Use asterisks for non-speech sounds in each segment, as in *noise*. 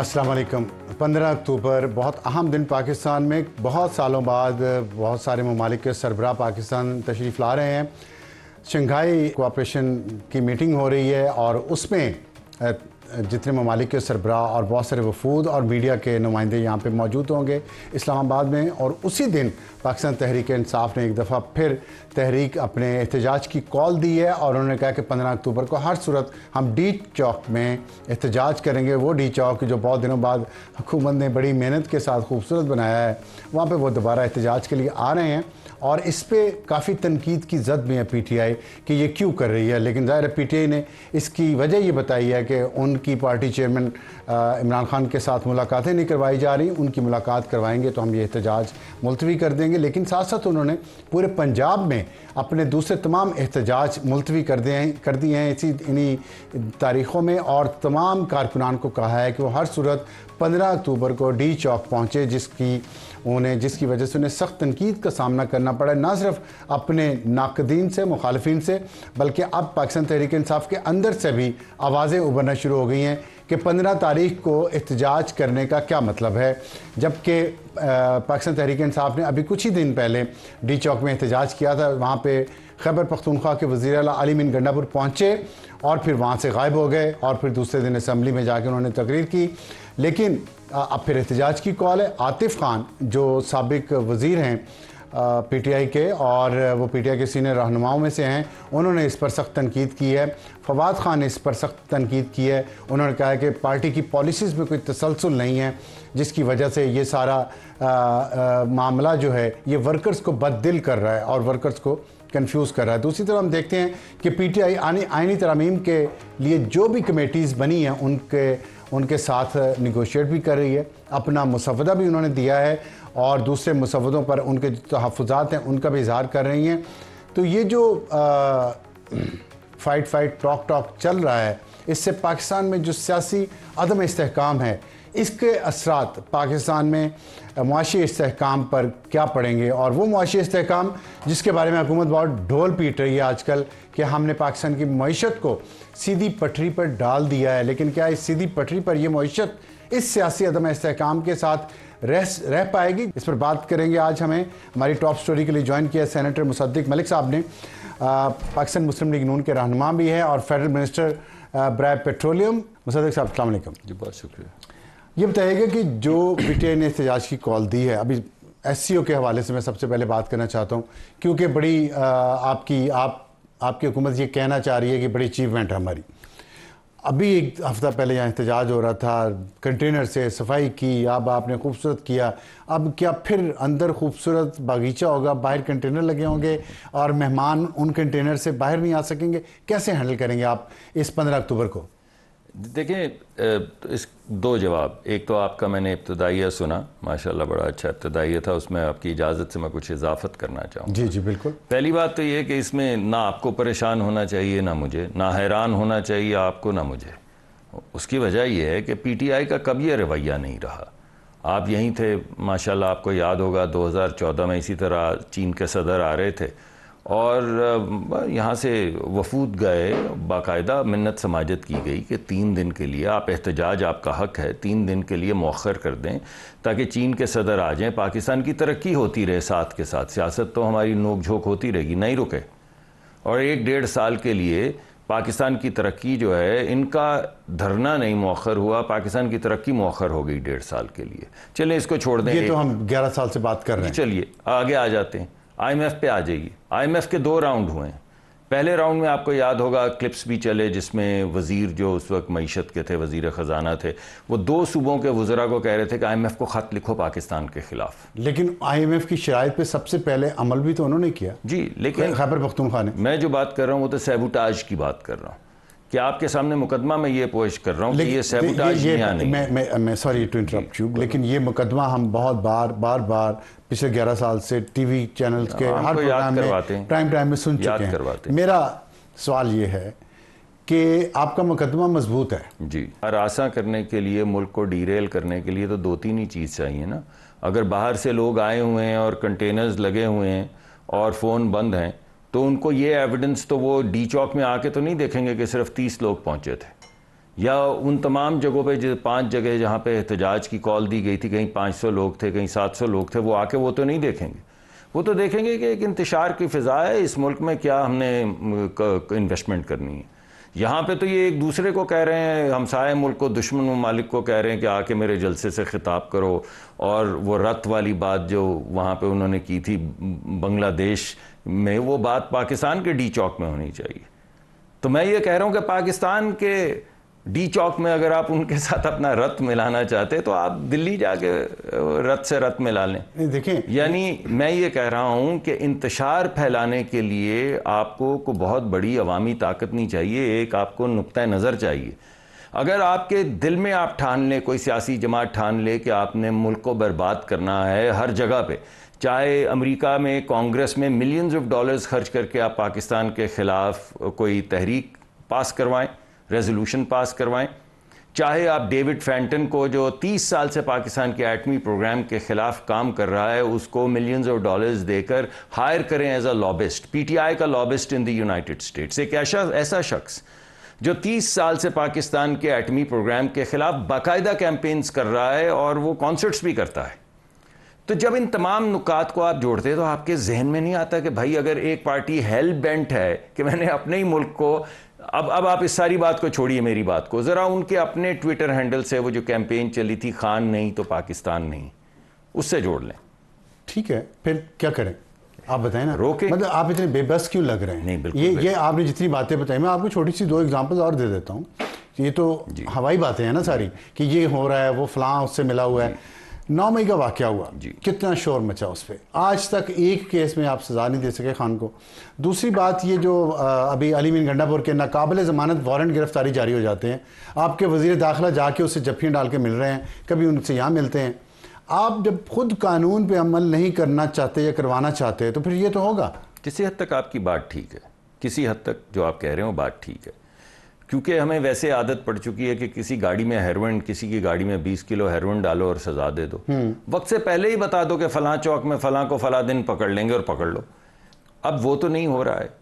अस्सलाम वालेकुम 15 अक्टूबर बहुत अहम दिन पाकिस्तान में बहुत सालों बाद बहुत सारे ममालिक के सरबरा पाकिस्तान तशरीफ़ ला रहे हैं शंघाई कोऑपरेशन की मीटिंग हो रही है और उसमें जितने ममालिक के सरबरा और बहुत सारे वफूद और मीडिया के नुमाइंदे यहाँ पर मौजूद होंगे इस्लामाबाद में और उसी दिन पाकिस्तान तहरीक इंसाफ ने एक दफ़ा फिर तहरीक अपने एहतजाज की कॉल दी है और उन्होंने कहा कि पंद्रह अक्टूबर को हर सूरत हम डी चौक में एहतजाज करेंगे वो डी चौक जो बहुत दिनों बाद हुकूमत ने बड़ी मेहनत के साथ खूबसूरत बनाया है वहाँ पर वो दोबारा एहतजाज के लिए आ रहे हैं और इस पर काफ़ी तनकीद की जद में है पी टी आई कि ये क्यों कर रही है लेकिन ज़ाहिर पी टी आई ने इसकी वजह ये बताई है कि उनकी पार्टी चेयरमैन इमरान खान के साथ मुलाकातें नहीं करवाई जा रही उनकी मुलाकात करवाएंगे तो हम ये एहतजाज मुलतवी कर देंगे लेकिन साथ साथ उन्होंने पूरे पंजाब में अपने दूसरे तमाम एहतजाज मुलतवी कर दें कर दिए हैं इसी इन्हीं तारीख़ों में और तमाम कारकुनान को कहा है कि वो हर सूरत 15 अक्टूबर को डी चौक पहुँचे जिसकी उन्हें जिसकी वजह से उन्हें सख्त तनकीद का सामना करना पड़ा ना सिर्फ अपने नाकदीन से मुखालफी से बल्कि अब पाकिस्तान तहरीक इंसाफ के अंदर से भी आवाज़ें उभरना शुरू हो गई हैं कि 15 तारीख को एहतजाज करने का क्या मतलब है जबकि पाकिस्तान तहरीक इंसाफ ने अभी कुछ ही दिन पहले डी चौक में एहतजाज किया था वहाँ पर खैबर पख्तूनख्वा के वजी अली मिन गंडापुर पहुँचे और फिर वहाँ से गायब हो गए और फिर दूसरे दिन असम्बली में जाकर उन्होंने तकरीर की लेकिन अब फिर एहतजाज की कॉल है आतिफ खान जो सबक वज़ी हैं पीटीआई के और वो पीटीआई के सीनियर रहनुमाओं में से हैं उन्होंने इस पर सख्त तनकीद की है फवाद खान ने इस पर सख्त तनकीद की है उन्होंने कहा है कि पार्टी की पॉलिसीज़ में कोई तसलसल नहीं है जिसकी वजह से ये सारा आ, आ, मामला जो है ये वर्कर्स को बददिल कर रहा है और वर्कर्स को कंफ्यूज कर रहा है दूसरी तरफ हम देखते हैं कि पीटीआई आनी आइनी तरमीम के लिए जो भी कमेटीज़ बनी हैं उनके उनके साथ निगोशिएट भी कर रही है अपना मुसवदा भी उन्होंने दिया है और दूसरे मुसवदों पर उनके जो तहफ़ात हैं उनका भी इजहार कर रही हैं तो ये जो आ, फाइट फाइट टॉक टॉक चल रहा है इससे पाकिस्तान में जो सियासी अदम इसकाम है इसके असरा पाकिस्तान में मुशी इसकाम पर क्या पड़ेंगे और वो मुशी इसकाम जिसके बारे में हुकूमत बहुत ढोल पीट रही है आजकल कि हमने पाकिस्तान की मीशत को सीधी पटरी पर डाल दिया है लेकिन क्या इस सीधी पटरी पर यह मीशत इस सियासी अदम इसकाम के साथ रह रह पाएगी इस पर बात करेंगे आज हमें हमारी टॉप स्टोरी के लिए ज्वाइन किया सेनेटर मुसद्दिक मलिक साहब ने पाकिस्तान मुस्लिम लीग नून के रहनुमा भी है और फेडरल मिनिस्टर ब्राय पेट्रोलियम मुसद्दिक साहब अलैक्म जी बहुत शुक्रिया ये बताइएगा कि जो पीटीआई ने एहतजाज की कॉल दी है अभी एस के हवाले से मैं सबसे पहले बात करना चाहता हूँ क्योंकि बड़ी आपकी आप आपकी हुकूमत ये कहना चाह रही है कि बड़ी अचीवमेंट है हमारी अभी एक हफ़्ता पहले यहाँ एहतजाज हो रहा था कंटेनर से सफाई की अब आपने खूबसूरत किया अब क्या फिर अंदर खूबसूरत बागीचा होगा बाहर कंटेनर लगे होंगे और मेहमान उन कंटेनर से बाहर नहीं आ सकेंगे कैसे हैंडल करेंगे आप इस पंद्रह अक्टूबर को देखें इस दो जवाब एक तो आपका मैंने इब्तदाइया सुना माशाल्लाह बड़ा अच्छा इब्तदाइया था उसमें आपकी इजाज़त से मैं कुछ इजाफत करना चाहूँगा जी जी बिल्कुल पहली बात तो ये कि इसमें ना आपको परेशान होना चाहिए ना मुझे ना हैरान होना चाहिए आपको ना मुझे उसकी वजह यह है कि पी टी आई का कभी यह रवैया नहीं रहा आप यहीं थे माशाल्लाह आपको याद होगा 2014 में इसी तरह चीन के सदर आ रहे थे और यहाँ से वफूद गए बाकायदा मन्नत समाजत की गई कि तीन दिन के लिए आप एहतजाज आपका हक है तीन दिन के लिए मौखर कर दें ताकि चीन के सदर आ जाएं पाकिस्तान की तरक्की होती रहे साथ के साथ सियासत तो हमारी नोक झोंक होती रहेगी नहीं रुके और एक डेढ़ साल के लिए पाकिस्तान की तरक्की जो है इनका धरना नहीं मौखर हुआ पाकिस्तान की तरक्की मौखर हो गई डेढ़ साल के लिए चलें इसको छोड़ दें ये तो हम ग्यारह साल से बात कर रहे हैं चलिए आगे आ जाते हैं आईएमएफ पे आ जाइए आईएमएफ के दो राउंड हुए हैं पहले राउंड में आपको याद होगा क्लिप्स भी चले जिसमें वज़ीर जो उस वक्त मीशत के थे वज़ी ख़जाना थे वो दो सूबों के वज़रा को कह रहे थे कि आई एम एफ़ को ख़त लिखो पाकिस्तान के ख़िलाफ़ लेकिन आई एम एफ़ की शरात पर सबसे पहले अमल भी तो उन्होंने किया जी लेकिन खैबर पख्तूनखा ने मैं जो बात कर रहा हूँ वो तो सेबूटाज की बात कर रहा हूँ कि आपके सामने मुकदमा में ये पोश कर रहा हूँ कि ये ये, ये, नहीं मैं मैं मैं सॉरी टू इंटरप्ट यू लेकिन ये मुकदमा हम बहुत बार बार बार पिछले 11 साल से टीवी चैनल के हाँ, हर प्रोग्राम में टाइम टाइम में सुन चुके हैं मेरा सवाल ये है कि आपका मुकदमा मजबूत है जी आशा करने के लिए मुल्क को डीरेल करने के लिए तो दो तीन ही चीज़ चाहिए ना अगर बाहर से लोग आए हुए हैं और कंटेनर्स लगे हुए हैं और फ़ोन बंद हैं तो उनको ये एविडेंस तो वो डी चौक में आके तो नहीं देखेंगे कि सिर्फ तीस लोग पहुँचे थे या उन तमाम जगहों पे जो पांच जगह जहाँ पे एहतजाज की कॉल दी गई थी कहीं 500 लोग थे कहीं 700 लोग थे वो आके वो तो नहीं देखेंगे वो तो देखेंगे कि एक इंतशार की फ़िज़ा है इस मुल्क में क्या हमने इन्वेस्टमेंट करनी है यहाँ पे तो ये एक दूसरे को कह रहे हैं हमसाए मुल्क को दुश्मन ममालिक को कह रहे हैं कि आके मेरे जलसे से ख़िताब करो और वो रत वाली बात जो वहाँ पे उन्होंने की थी बांग्लादेश में वो बात पाकिस्तान के डी चौक में होनी चाहिए तो मैं ये कह रहा हूँ कि पाकिस्तान के डी चौक में अगर आप उनके साथ अपना रथ मिलाना चाहते तो आप दिल्ली जाके रथ से रथ मिला लें देखें यानी मैं ये कह रहा हूँ कि इंतशार फैलाने के लिए आपको को बहुत बड़ी अवामी ताकत नहीं चाहिए एक आपको नुकतः नज़र चाहिए अगर आपके दिल में आप ठान लें कोई सियासी जमात ठान ले कि आपने मुल्क को बर्बाद करना है हर जगह पर चाहे अमेरिका में कांग्रेस में मिलियंस ऑफ डॉलर्स खर्च करके आप पाकिस्तान के ख़िलाफ़ कोई तहरीक पास करवाएं रेजोल्यूशन पास करवाएं चाहे आप डेविड फैंटन को जो 30 साल से पाकिस्तान के एटमी प्रोग्राम के ख़िलाफ़ काम कर रहा है उसको मिलियंस ऑफ डॉलर्स देकर हायर करें एज अ लॉबिस्ट पीटीआई का lobbyist in the United States एक ऐसा ऐसा शख्स जो 30 साल से पाकिस्तान के एटमी प्रोग्राम के ख़िलाफ़ बाकायदा कैंपेन्स कर रहा है और वो कॉन्सर्ट्स भी करता है तो जब इन तमाम नुकात को आप जोड़ते हैं तो आपके जहन में नहीं आता कि भाई अगर एक पार्टी हेल बेंट है कि मैंने अपने ही मुल्क को अब अब आप इस सारी बात को छोड़िए मेरी बात को ज़रा उनके अपने ट्विटर हैंडल से वो जो कैंपेन चली थी खान नहीं तो पाकिस्तान नहीं उससे जोड़ लें ठीक है फिर क्या करें आप बताएं ना रोके मतलब आप इतने बेबस क्यों लग रहे हैं नहीं बिल्कुल ये बिल्कुल। ये आपने जितनी बातें बताई मैं आपको छोटी सी दो एग्जाम्पल और दे देता हूँ ये तो हवाई बातें हैं ना सारी कि ये हो रहा है वो फलां उससे मिला हुआ है नौ मई का वाक्य हुआ जी कितना शोर मचा उस पर आज तक एक केस में आप सज़ा नहीं दे सके खान को दूसरी बात ये जो अभी अली मीन गंडापुर के नाकबिल ज़मानत वारंट गिरफ़्तारी जारी हो जाते हैं आपके वजीर दाखिला जाके उससे जफ्फियाँ डाल के मिल रहे हैं कभी उनसे यहाँ मिलते हैं आप जब खुद कानून पे अमल नहीं करना चाहते या करवाना चाहते तो फिर ये तो होगा किसी हद तक आपकी बात ठीक है किसी हद तक जो आप कह रहे हो बात ठीक है क्योंकि हमें वैसे आदत पड़ चुकी है कि किसी गाड़ी में हेरोइन किसी की गाड़ी में 20 किलो हेरोइन डालो और सजा दे दो हम्म। वक्त से पहले ही बता दो कि फलां चौक में फलां को फला दिन पकड़ लेंगे और पकड़ लो अब वो तो नहीं हो रहा है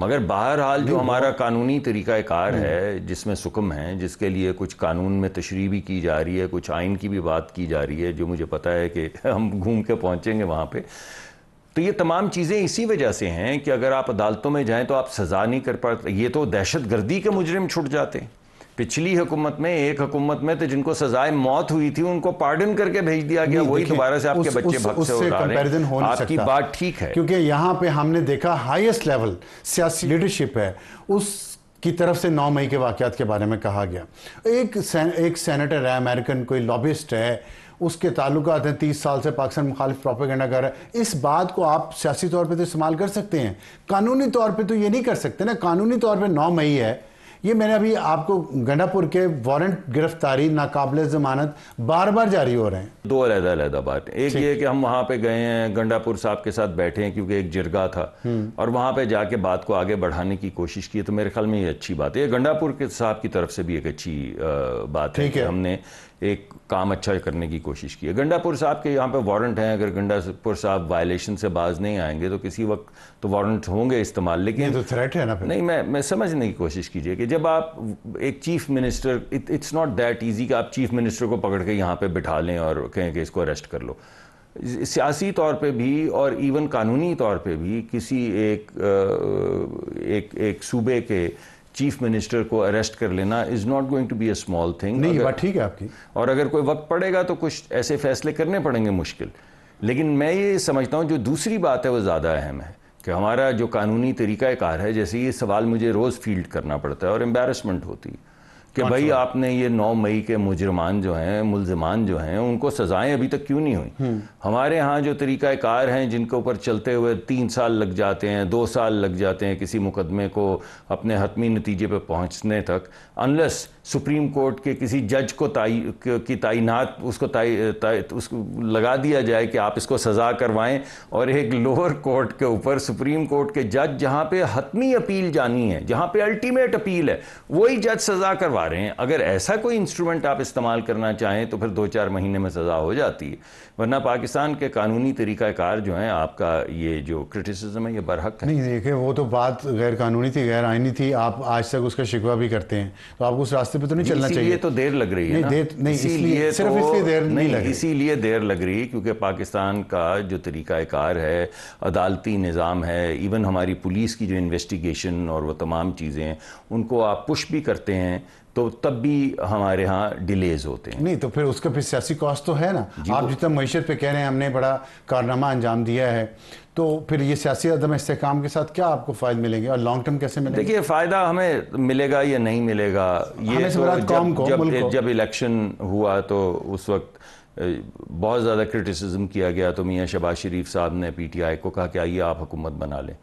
मगर बहरहाल जो हमारा कानूनी तरीक़ाकार हम्म। है जिसमें सुकम है जिसके लिए कुछ कानून में तशरी भी की जा रही है कुछ आइन की भी बात की जा रही है जो मुझे पता है कि हम घूम के पहुँचेंगे वहाँ पर तो ये तमाम चीज़ें इसी वजह से हैं कि अगर आप अदालतों में जाएं तो आप सज़ा नहीं कर पाते ये तो दहशत गर्दी के मुजरिम छुट जाते हैं पिछली हुकूमत में एक हुकूमत में तो जिनको सजाए मौत हुई थी उनको पार्डन करके भेज दिया गया वही दोबारा से आपके उस, बच्चे उस, उस से कंपैरिजन हो नहीं आपकी बात ठीक है क्योंकि यहाँ पे हमने देखा हाईएस्ट लेवल सियासी लीडरशिप है उस की तरफ से नौ मई के वाकत के बारे में कहा गया एक सेन, एक सेनेटर है अमेरिकन कोई लॉबिस्ट है उसके ताल्लुक हैं तीस साल से पाकिस्तान मुखालिफ प्रोपेगेंडा कर रहा है इस बात को आप सियासी तौर पर तो इस्तेमाल कर सकते हैं कानूनी तौर पर तो ये नहीं कर सकते ना कानूनी तौर पर नौ मई है ये मैंने अभी आपको गंडापुर के वारंट गिरफ्तारी नाकबिल जमानत बार बार जारी हो रहे हैं दो अलहदा अलहदा बात एक ये कि हम वहाँ पे गए हैं गंडापुर साहब के साथ बैठे हैं क्योंकि एक जिरगा था हम्म। और वहाँ पे जाके बात को आगे बढ़ाने की कोशिश की तो मेरे ख्याल में ये अच्छी बात है ये गंडापुर के साहब की तरफ से भी एक अच्छी बात है है हमने एक काम अच्छा करने की कोशिश की है गंडापुर साहब के यहाँ पे वारंट हैं अगर गंडापुर साहब वायलेशन से बाज नहीं आएंगे तो किसी वक्त तो वारंट होंगे इस्तेमाल लेकिन तो थ्रेट है ना फिर। नहीं मैं मैं समझने की कोशिश कीजिए कि जब आप एक chief minister it's not that easy कि आप चीफ मिनिस्टर को पकड़ के यहाँ पर बिठा लें और कहें कि इसको अरेस्ट कर लो सियासी तौर पे भी और इवन कानूनी तौर पे भी किसी एक एक एक सूबे के चीफ मिनिस्टर को अरेस्ट कर लेना is not going to be a small thing नहीं बात ठीक है आपकी और अगर कोई वक्त पड़ेगा तो कुछ ऐसे फैसले करने पड़ेंगे मुश्किल लेकिन मैं ये समझता हूँ जो दूसरी बात है वो ज़्यादा अहम है कि हमारा जो कानूनी तरीका कार है जैसे ये सवाल मुझे रोज़ फील्ड करना पड़ता है और एम्बेरसमेंट होती है कि भाई आपने ये नौ मई के मुजरमान जो हैं मुलजमान जो हैं उनको सज़ाएं अभी तक क्यों नहीं हुई हम्म। हमारे यहाँ जो कार हैं जिनके ऊपर चलते हुए तीन साल लग जाते हैं दो साल लग जाते हैं किसी मुकदमे को अपने हतमी नतीजे पर पहुँचने तक अनलस सुप्रीम कोर्ट के किसी जज को ताई की तैनात उसको ताई, ताई उसको लगा दिया जाए कि आप इसको सज़ा करवाएं और एक लोअर कोर्ट के ऊपर सुप्रीम कोर्ट के जज जहाँ पे हतमी अपील जानी है जहाँ पे अल्टीमेट अपील है वही जज सज़ा करवा पा रहे हैं अगर ऐसा कोई इंस्ट्रूमेंट आप इस्तेमाल करना चाहें तो फिर दो चार महीने में सज़ा हो जाती है वरना पाकिस्तान के कानूनी तरीक़ाकार जो हैं आपका ये जो क्रिटिसिज्म है ये बरहक है नहीं देखे वो तो बात गैर कानूनी थी गैर आईनी थी आप आज तक उसका शिकवा भी करते हैं तो आपको उस रास्ते पे तो नहीं चलना चाहिए तो देर लग रही है नहीं देर नहीं इसलिए तो- सिर्फ इसलिए देर नहीं लग इसीलिए देर लग रही क्योंकि पाकिस्तान का जो तरीक़ाकार है अदालती निज़ाम है इवन हमारी पुलिस की जो इन्वेस्टिगेशन और वह तमाम चीज़ें उनको आप पुश भी करते हैं तो तब भी हमारे यहाँ डिलेज होते हैं नहीं तो फिर उसका फिर सियासी कॉस्ट तो है ना आप जितना मैशत पे कह रहे हैं हमने बड़ा कारनामा अंजाम दिया है तो फिर ये सियासी अदम इसकाम के साथ क्या आपको फ़ायदे मिलेंगे और लॉन्ग टर्म कैसे मिलेंगे देखिए फ़ायदा हमें मिलेगा या नहीं मिलेगा ये तो जब, जब इलेक्शन हुआ तो उस वक्त बहुत ज़्यादा क्रिटिसिज्म किया गया तो मियाँ शबाज शरीफ साहब ने पीटीआई को कहा कि आइए आप हुकूमत बना लें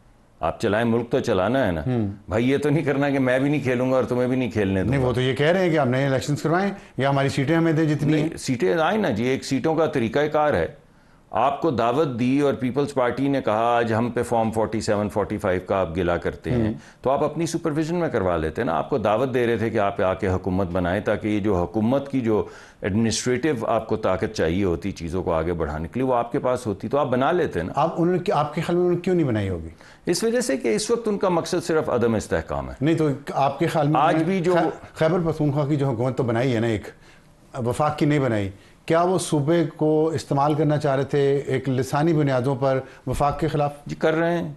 आप चलाएं मुल्क तो चलाना है ना हम्म। भाई ये तो नहीं करना कि मैं भी नहीं खेलूंगा और तुम्हें भी नहीं खेलने दूंगा नहीं वो तो ये कह रहे हैं कि आप नए इलेक्शन करवाएं या हमारी सीटें हमें दें जितनी सीटें आए ना जी एक सीटों का तरीका कार है आपको दावत दी और पीपल्स पार्टी ने कहा आज हम पे फॉर्म 47, 45 का आप गिला करते हैं हम्म। तो आप अपनी सुपरविजन में करवा लेते हैं ना आपको दावत दे रहे थे कि आप आके हुकूमत बनाएं ताकि ये जो हुकूमत की जो एडमिनिस्ट्रेटिव आपको ताकत चाहिए होती चीज़ों को आगे बढ़ाने के लिए वो आपके पास होती तो आप बना लेते ना आप उन्होंने आपके ख्याल में उन्होंने क्यों नहीं बनाई होगी इस वजह से कि इस वक्त उनका मकसद सिर्फ अदम इस्तेकाम है नहीं तो आपके ख्याल में आज भी जो खैबर पसूखा की जो हुकूमत तो बनाई है ना एक वफाक की नहीं बनाई क्या वो सूबे को इस्तेमाल करना चाह रहे थे एक लसानी बुनियादों पर वफाक के खिलाफ जी कर रहे हैं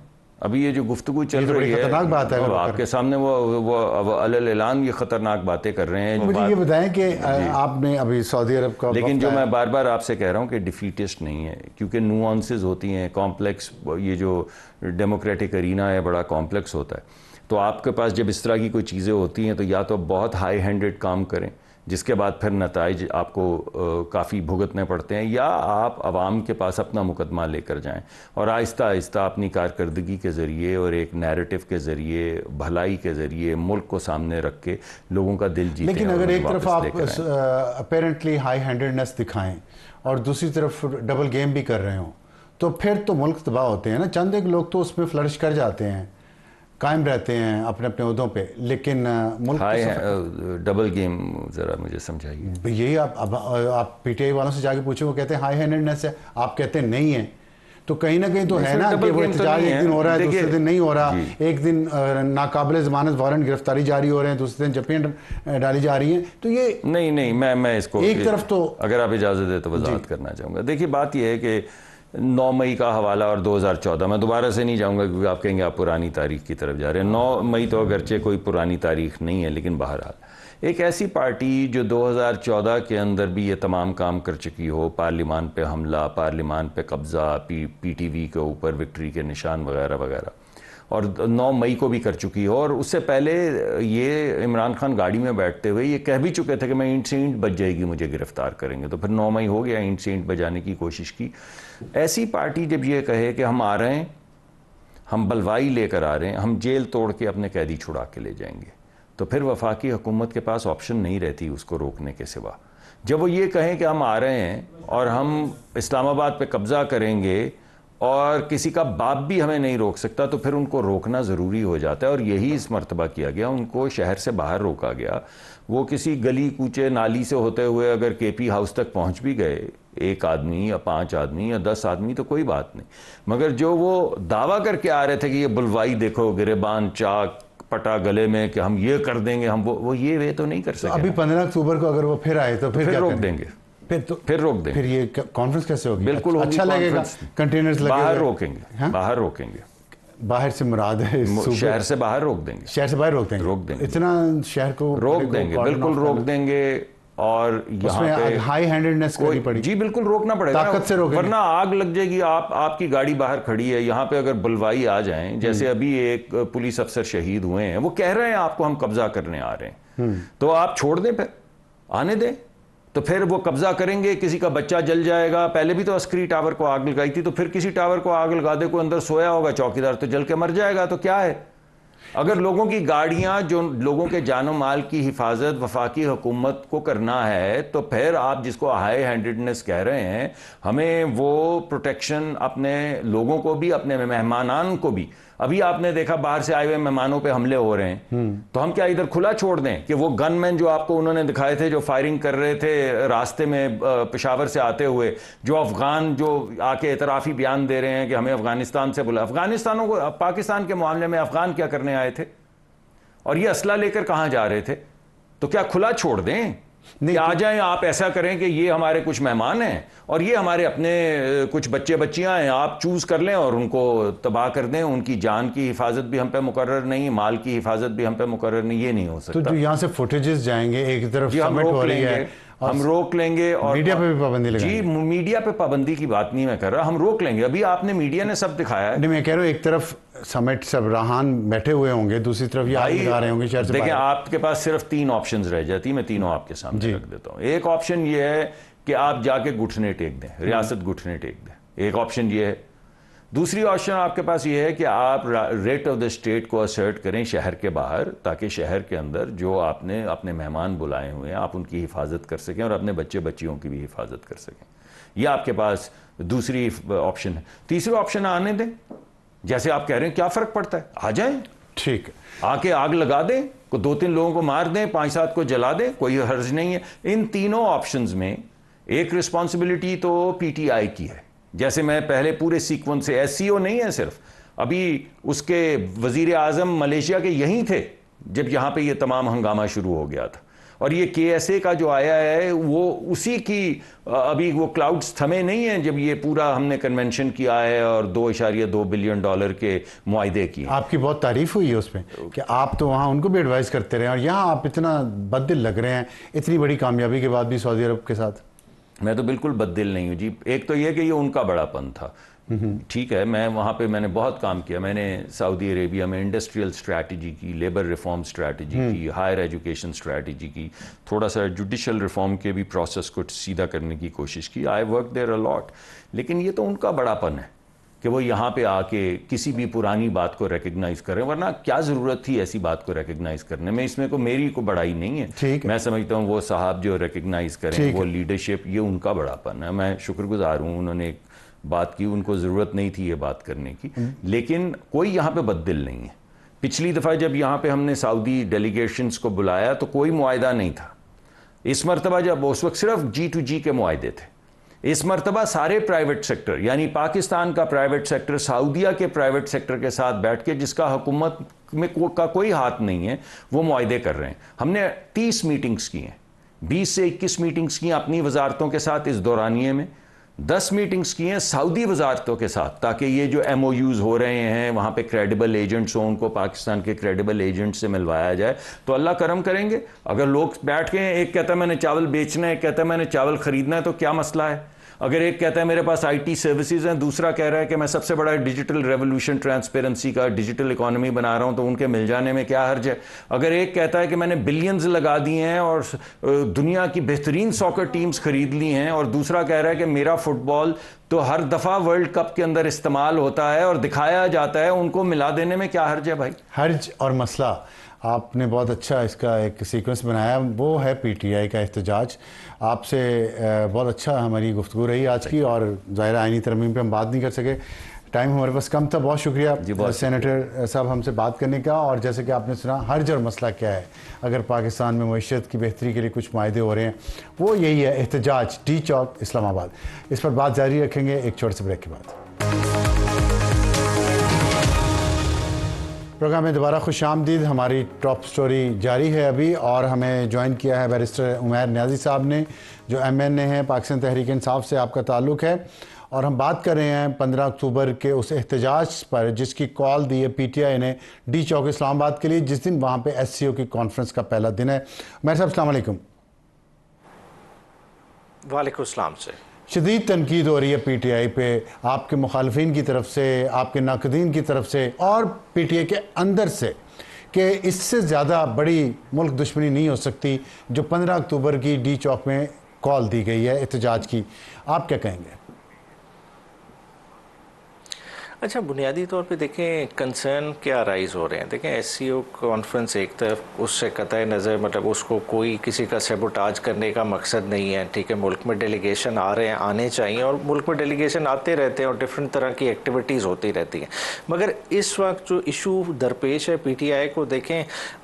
अभी ये जो गुफ्तु चल तो रही है खतरनाक बात है आपके सामने वो वो अलान ये खतरनाक बातें कर रहे हैं मुझे ये बताएं कि आपने अभी सऊदी अरब का लेकिन जो मैं बार बार आपसे कह रहा हूँ कि डिफीटिस्ट नहीं है क्योंकि नुआंसेस होती हैं कॉम्प्लेक्स ये जो डेमोक्रेटिक अरीना है बड़ा कॉम्प्लेक्स होता है तो आपके पास जब इस तरह की कोई चीज़ें होती हैं तो या तो बहुत हाई हैंडेड काम करें जिसके बाद फिर नतज आपको काफ़ी भुगतने पड़ते हैं या आप आवाम के पास अपना मुकदमा लेकर जाएं और आहिस्ता आहिस्ता अपनी कारकर्दगी के ज़रिए और एक नैरेटिव के ज़रिए भलाई के ज़रिए मुल्क को सामने रख के लोगों का दिल जीत लेकिन अगर एक तरफ आप अपेरेंटली हाई हैंडेडनेस दिखाएं और दूसरी तरफ डबल गेम भी कर रहे हों तो फिर तो मुल्क तबाह होते हैं ना चंद एक लोग तो उसमें फ्लरिश कर जाते हैं कायम रहते हैं अपने अपने उहदों पे लेकिन मुल्क हाँ है, डबल गेम ज़रा मुझे समझाइए यही आप अब आप पीटीआई वालों से जाके पूछे वो कहते हैं हाई हैंडेडनेस है आप कहते हैं नहीं है तो कहीं ना कहीं तो है ना कि वो एहतजाज तो एक दिन हो रहा है दूसरे दिन नहीं हो रहा एक दिन नाकबिल जमानत वारंट गिरफ्तारी जारी हो रहे हैं दूसरे दिन जपियाँ डाली जा रही हैं तो ये नहीं नहीं मैं मैं इसको एक तरफ तो अगर आप इजाज़त दे तो वजाहत करना चाहूँगा देखिए बात यह है कि नौ मई का हवाला और 2014 मैं दोबारा से नहीं जाऊंगा क्योंकि आप कहेंगे आप पुरानी तारीख की तरफ जा रहे हैं नौ मई तो अगरचे कोई पुरानी तारीख नहीं है लेकिन बहरहाल एक ऐसी पार्टी जो 2014 के अंदर भी ये तमाम काम कर चुकी हो पार्लिमान पे हमला पार्लिमान पे कब्ज़ा पी पीटीवी के ऊपर विक्ट्री के निशान वगैरह वगैरह और 9 मई को भी कर चुकी है और उससे पहले ये इमरान खान गाड़ी में बैठते हुए ये कह भी चुके थे कि मैं इंट से इंट बच जाएगी मुझे गिरफ्तार करेंगे तो फिर 9 मई हो गया इंट से इंट बजाने की कोशिश की ऐसी पार्टी जब ये कहे कि हम आ रहे हैं हम बलवाई लेकर आ रहे हैं हम जेल तोड़ के अपने कैदी छुड़ा के ले जाएंगे तो फिर वफाकी हुकूमत के पास ऑप्शन नहीं रहती उसको रोकने के सिवा जब वो ये कहें कि हम आ रहे हैं और हम इस्लामाबाद पे कब्ज़ा करेंगे और किसी का बाप भी हमें नहीं रोक सकता तो फिर उनको रोकना ज़रूरी हो जाता है और यही इस मरतबा किया गया उनको शहर से बाहर रोका गया वो किसी गली कूचे नाली से होते हुए अगर के पी हाउस तक पहुंच भी गए एक आदमी या पांच आदमी या दस आदमी तो कोई बात नहीं मगर जो वो दावा करके आ रहे थे कि ये बुलवाई देखो गिरेबान चाक पटा गले में कि हम ये कर देंगे हम वो वो ये वे तो नहीं कर तो सकते अभी पंद्रह अक्टूबर को अगर वो फिर आए तो, तो फिर रोक देंगे फिर तो फिर रोक दें फिर ये कॉन्फ्रेंस कैसे होगी बिल्कुल अच्छा, अच्छा लगेगा कंटेनर्स बाहर रोकेंगे हा? बाहर रोकेंगे बाहर से मुराद है शहर से बाहर रोक देंगे शहर से बाहर रोक देंगे रोक देंगे इतना शहर को रोक देंगे बिल्कुल रोक देंगे और यहाँ पे हाई हैंडेडनेस कोई पड़ी जी बिल्कुल रोकना पड़ेगा ताकत से रोकेंगे वरना आग लग जाएगी आप आपकी गाड़ी बाहर खड़ी है यहाँ पे अगर बुलवाई आ जाए जैसे हम्म। अभी एक पुलिस अफसर शहीद हुए हैं वो कह रहे हैं आपको हम कब्जा करने आ रहे हैं हम्म। तो आप छोड़ दें फिर आने दें तो फिर वो कब्ज़ा करेंगे किसी का बच्चा जल जाएगा पहले भी तो अस्करी टावर को आग लगाई थी तो फिर किसी टावर को आग लगा दे को अंदर सोया होगा चौकीदार तो जल के मर जाएगा तो क्या है अगर लोगों की गाड़ियां जो लोगों के जानो माल की हिफाजत वफाकी हुकूमत को करना है तो फिर आप जिसको हाई हैंडेडनेस कह रहे हैं हमें वो प्रोटेक्शन अपने लोगों को भी अपने मेहमानान को भी अभी आपने देखा बाहर से आए हुए मेहमानों पे हमले हो रहे हैं हम्म। तो हम क्या इधर खुला छोड़ दें कि वो गनमैन जो आपको उन्होंने दिखाए थे जो फायरिंग कर रहे थे रास्ते में पेशावर से आते हुए जो अफगान जो आके एतराफ़ी बयान दे रहे हैं कि हमें अफगानिस्तान से बुला अफगानिस्तानों को पाकिस्तान के मामले में अफगान क्या करने आए थे और ये असला लेकर कहाँ जा रहे थे तो क्या खुला छोड़ दें नहीं आ तो- जाए आप ऐसा करें कि ये हमारे कुछ मेहमान हैं और ये हमारे अपने कुछ बच्चे बच्चियां हैं आप चूज़ कर लें और उनको तबाह कर दें उनकी जान की हिफाजत भी हम पे मुकर नहीं माल की हिफाजत भी हम पे मुकर्र नहीं ये नहीं हो तो सकता तो जो यहाँ से फुटेजेस जाएंगे एक तरफ रोक हो रही है हम रोक लेंगे और मीडिया पे भी पाबंदी जी मीडिया पे पाबंदी की बात नहीं मैं कर रहा हम रोक लेंगे अभी आपने मीडिया ने सब दिखाया है नहीं मैं कह रहा हूँ एक तरफ समेट सबराहान बैठे हुए होंगे दूसरी तरफ ये आ रहे होंगे शहर देखिए आपके पास सिर्फ तीन ऑप्शंस रह जाती मैं तीनों आपके सामने रख देता हूँ एक ऑप्शन ये है कि आप जाके घुटने टेक दें रियासत घुटने टेक दें एक ऑप्शन ये है दूसरी ऑप्शन आपके पास ये है कि आप रेट ऑफ द स्टेट को असर्ट करें शहर के बाहर ताकि शहर के अंदर जो आपने अपने मेहमान बुलाए हुए हैं आप उनकी हिफाजत कर सकें और अपने बच्चे बच्चियों की भी हिफाजत कर सकें यह आपके पास दूसरी ऑप्शन है तीसरा ऑप्शन आने दें जैसे आप कह रहे हैं क्या फर्क पड़ता है आ जाए ठीक है आके आग लगा दें को दो तीन लोगों को मार दें पांच सात को जला दें कोई हर्ज नहीं है इन तीनों ऑप्शन में एक रिस्पॉन्सिबिलिटी तो पीटीआई की है जैसे मैं पहले पूरे सीक्वेंस से एस नहीं है सिर्फ अभी उसके वजीर आजम मलेशिया के यहीं थे जब यहाँ पे ये तमाम हंगामा शुरू हो गया था और ये के एस ए का जो आया है वो उसी की अभी वो क्लाउड्स थमे नहीं हैं जब ये पूरा हमने कन्वेंशन किया है और दो इशारिया दो बिलियन डॉलर के मुआदे किए आपकी बहुत तारीफ हुई है उसमें कि आप तो वहाँ उनको भी एडवाइस करते रहे और यहाँ आप इतना बददिल लग रहे हैं इतनी बड़ी कामयाबी के बाद भी सऊदी अरब के साथ मैं तो बिल्कुल बददिल नहीं हूँ जी एक तो ये कि ये उनका बड़ापन था ठीक है मैं वहाँ पे मैंने बहुत काम किया मैंने सऊदी अरेबिया में इंडस्ट्रियल स्ट्रैटेजी की लेबर रिफॉर्म स्ट्रैटेजी की हायर एजुकेशन स्ट्रैटेजी की थोड़ा सा जुडिशल रिफॉर्म के भी प्रोसेस को सीधा करने की कोशिश की आई वर्क देयर अलॉट लेकिन ये तो उनका बड़ापन है कि वो यहाँ पे आके किसी भी पुरानी बात को रिकग्नाइज करें वरना क्या ज़रूरत थी ऐसी बात को रिकग्नाइज करने में इसमें को मेरी को बड़ाई नहीं है ठीक मैं समझता हूँ वो साहब जो रिकग्नाइज करें वो लीडरशिप ये उनका बड़ापन है मैं शुक्रगुजार हूँ उन्होंने एक बात की उनको ज़रूरत नहीं थी ये बात करने की हम्म। लेकिन कोई यहाँ पे बददिल नहीं है पिछली दफ़ा जब यहाँ पे हमने सऊदी डेलीगेशन को बुलाया तो कोई मुआदा नहीं था इस मरतबा जब उस वक्त सिर्फ जी टू जी के मुआदे थे इस मरतबा सारे प्राइवेट सेक्टर यानी पाकिस्तान का प्राइवेट सेक्टर सऊदिया के प्राइवेट सेक्टर के साथ बैठ के जिसका हुकूमत में को, का कोई हाथ नहीं है वो मुआदे कर रहे हैं हमने तीस मीटिंग्स की हैं बीस से इक्कीस मीटिंग्स की अपनी वजारतों के साथ इस दौरानिए में दस मीटिंग्स की हैं सऊदी वजारतों के साथ ताकि ये जो एम हो रहे हैं वहाँ पे क्रेडिबल एजेंट्स हों उनको पाकिस्तान के क्रेडिबल एजेंट से मिलवाया जाए तो अल्लाह करम करेंगे अगर लोग बैठ गए एक कहता है मैंने चावल बेचना है एक कहता है मैंने चावल ख़रीदना है तो क्या मसला है अगर एक कहता है मेरे पास आईटी सर्विसेज हैं दूसरा कह रहा है कि मैं सबसे बड़ा डिजिटल रेवोल्यूशन ट्रांसपेरेंसी का डिजिटल इकोनॉमी बना रहा हूं तो उनके मिल जाने में क्या हर्ज है अगर एक कहता है कि मैंने बिलियंस लगा दिए हैं और दुनिया की बेहतरीन सॉकर टीम्स खरीद ली हैं और दूसरा कह रहा है कि मेरा फुटबॉल तो हर दफ़ा वर्ल्ड कप के अंदर इस्तेमाल होता है और दिखाया जाता है उनको मिला देने में क्या हर्ज है भाई हर्ज और मसला आपने बहुत अच्छा इसका एक सीक्वेंस बनाया वो है पीटीआई का एहतजाज आपसे बहुत अच्छा हमारी गुफ्तु रही आज की और ज़ाहिर आइनी तरमीम पर हम बात नहीं कर सके टाइम हमारे पास कम था बहुत शुक्रिया जी बहुत सेनेटर साहब हमसे बात करने का और जैसे कि आपने सुना हर जर मसला क्या है अगर पाकिस्तान में मीशत की बेहतरी के लिए कुछ माहे हो रहे हैं वो यही है एहतजाज टी चौक इस्लामाबाद इस पर बात जारी रखेंगे एक छोटे से ब्रेक के बाद प्रोग्राम में दोबारा खुश आमदीद हमारी टॉप स्टोरी जारी है अभी और हमें ज्वाइन किया है बैरिस्टर उमैर न्याजी साहब ने जो एम एन ए हैं पाकिस्तान तहरीक इंसाफ से आपका ताल्लुक़ है और हम बात कर रहे हैं पंद्रह अक्टूबर के उस एहतजाज पर जिसकी कॉल दी है पी टी आई ने डी चौक इस्लामाबाद के लिए जिस दिन वहाँ पर एस सी ओ की कॉन्फ्रेंस का पहला दिन है मैर साहब अलैक् वालेकुम से शदीद तनकीद हो रही है पी टी आई पर आपके मुखालफन की तरफ से आपके नाकदीन की तरफ से और पी टी आई के अंदर से कि इससे ज़्यादा बड़ी मुल्क दुश्मनी नहीं हो सकती जो पंद्रह अक्टूबर की डी चौक में कॉल दी गई है एहतजाज की आप क्या कहेंगे अच्छा बुनियादी तौर पे देखें कंसर्न क्या राइज हो रहे हैं देखें एस कॉन्फ्रेंस एक तरफ उससे कत नज़र मतलब उसको कोई किसी का सेबोटाज करने का मकसद नहीं है ठीक है मुल्क में डेलीगेशन आ रहे हैं आने चाहिए और मुल्क में डेलीगेशन आते रहते हैं और डिफरेंट तरह की एक्टिविटीज़ होती रहती हैं मगर इस वक्त जो इशू दरपेश है पी टी आई को देखें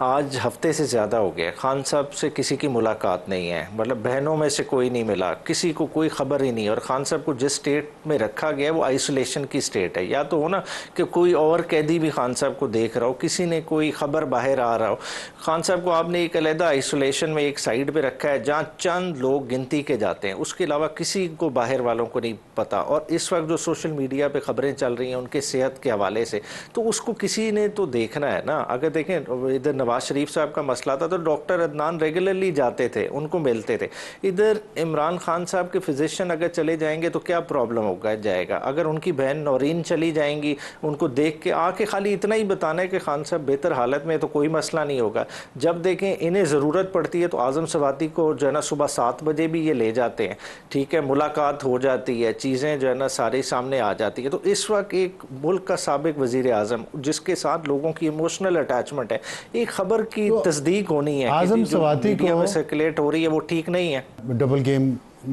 आज हफ्ते से ज़्यादा हो गया खान साहब से किसी की मुलाकात नहीं है मतलब बहनों में से कोई नहीं मिला किसी को कोई खबर ही नहीं और खान साहब को जिस स्टेट में रखा गया है वो आइसोलेशन की स्टेट है याद तो हो ना कि कोई और कैदी भी खान साहब को देख रहा हो किसी ने कोई ख़बर बाहर आ रहा हो खान साहब को आपने एक अलहदा आइसोलेशन में एक साइड पर रखा है जहाँ चंद लोग गिनती के जाते हैं उसके अलावा किसी को बाहर वालों को नहीं पता और इस वक्त जो सोशल मीडिया पर खबरें चल रही हैं उनके सेहत के हवाले से तो उसको किसी ने तो देखना है ना अगर देखें इधर नवाज शरीफ साहब का मसला था तो डॉक्टर अदनान रेगुलरली जाते थे उनको मिलते थे इधर इमरान खान साहब के फिजिशियन अगर चले जाएंगे तो क्या प्रॉब्लम होगा जाएगा अगर उनकी बहन नौरीन चली जाएंगी उनको देख के आके खाली इतना ही बताना है कि खान साहब बेहतर हालत में तो कोई मसला नहीं होगा जब देखें इन्हें ज़रूरत पड़ती है तो आज़म सवाती को जो है ना सुबह सात बजे भी ये ले जाते हैं ठीक है मुलाकात हो जाती है चीज़ें जो है ना सारे सामने आ जाती है तो इस वक्त एक मुल्क का सबक वज़ी अजम जिसके साथ लोगों की इमोशनल अटैचमेंट है एक खबर की तो तस्दीक होनी है आजम सवाती को में सर्कुलेट हो रही है वो ठीक नहीं है डबल गेम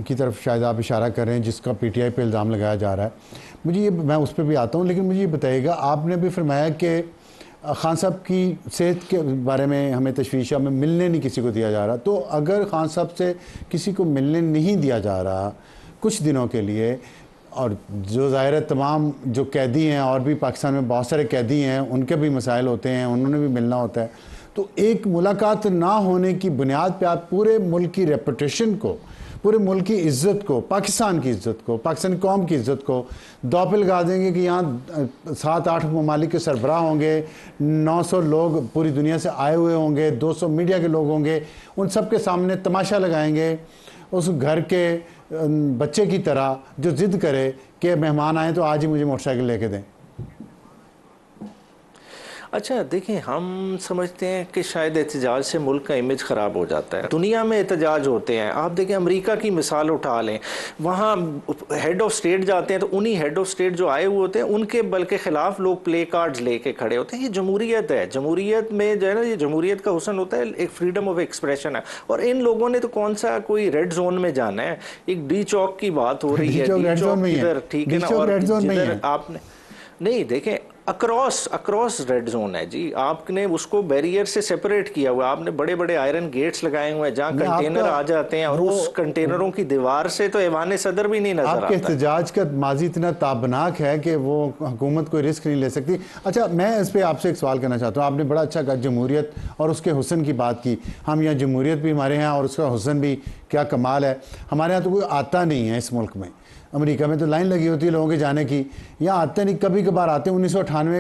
की तरफ शायद आप इशारा कर रहे हैं जिसका पीटीआई पे इल्ज़ाम लगाया जा रहा है मुझे ये मैं उस पर भी आता हूँ लेकिन मुझे ये बताइएगा आपने भी फरमाया कि खान साहब की सेहत के बारे में हमें तशवीश है हमें मिलने नहीं किसी को दिया जा रहा तो अगर खान साहब से किसी को मिलने नहीं दिया जा रहा कुछ दिनों के लिए और जो ज़ाहिर तमाम जो कैदी हैं और भी पाकिस्तान में बहुत सारे कैदी हैं उनके भी मसाइल होते हैं उन्होंने भी मिलना होता है तो एक मुलाकात ना होने की बुनियाद पर आप पूरे मुल्क की रेपटेशन को पूरे मुल्क की इज्जत को पाकिस्तान की इज्जत को पाकिस्तानी कौम की इज्जत को दोपल लगा देंगे कि यहाँ सात आठ ममालिक के सरबराह होंगे नौ सौ लोग पूरी दुनिया से आए हुए होंगे दो सौ मीडिया के लोग होंगे उन सब के सामने तमाशा लगाएंगे उस घर के बच्चे की तरह जो ज़िद करे कि मेहमान आए तो आज ही मुझे मोटरसाइकिल लेके दें अच्छा देखिए हम समझते हैं कि शायद एहतजाज से मुल्क का इमेज ख़राब हो जाता है दुनिया में एहतजाज होते हैं आप देखें अमेरिका की मिसाल उठा लें वहाँ हेड ऑफ स्टेट जाते हैं तो उन्हीं हेड ऑफ स्टेट जो आए हुए होते हैं उनके बल के ख़िलाफ़ लोग प्ले कार्ड लेके खड़े होते हैं ये जमहूरीत है जमहूरीत में जो है ना ये जमहूरीत का हुसन होता है एक फ्रीडम ऑफ एक्सप्रेशन है और इन लोगों ने तो कौन सा कोई रेड जोन में जाना है एक डी चौक की बात हो रही है ठीक है ना और आपने नहीं देखें अक्रॉस अक्रॉस रेड जोन है जी आपने उसको बैरियर से सेपरेट किया हुआ आपने बड़े बड़े आयरन गेट्स लगाए हुए हैं जहाँ कंटेनर आ जाते हैं और उस कंटेनरों की दीवार से तो ऐवान सदर भी नहीं नजर आपके एहतजाज का माजी इतना ताबनाक है कि वो हुकूमत कोई रिस्क नहीं ले सकती अच्छा मैं इस पर आपसे एक सवाल करना चाहता हूँ आपने बड़ा अच्छा कहा जमहूरियत और उसके हुसन की बात की हम यहाँ जमहूरियत भी हमारे यहाँ और उसका हुसन भी क्या कमाल है हमारे यहाँ तो कोई आता नहीं है इस मुल्क में अमेरिका में तो लाइन लगी होती है लोगों के जाने की यहाँ आते नहीं कभी कभार आते हैं उन्नीस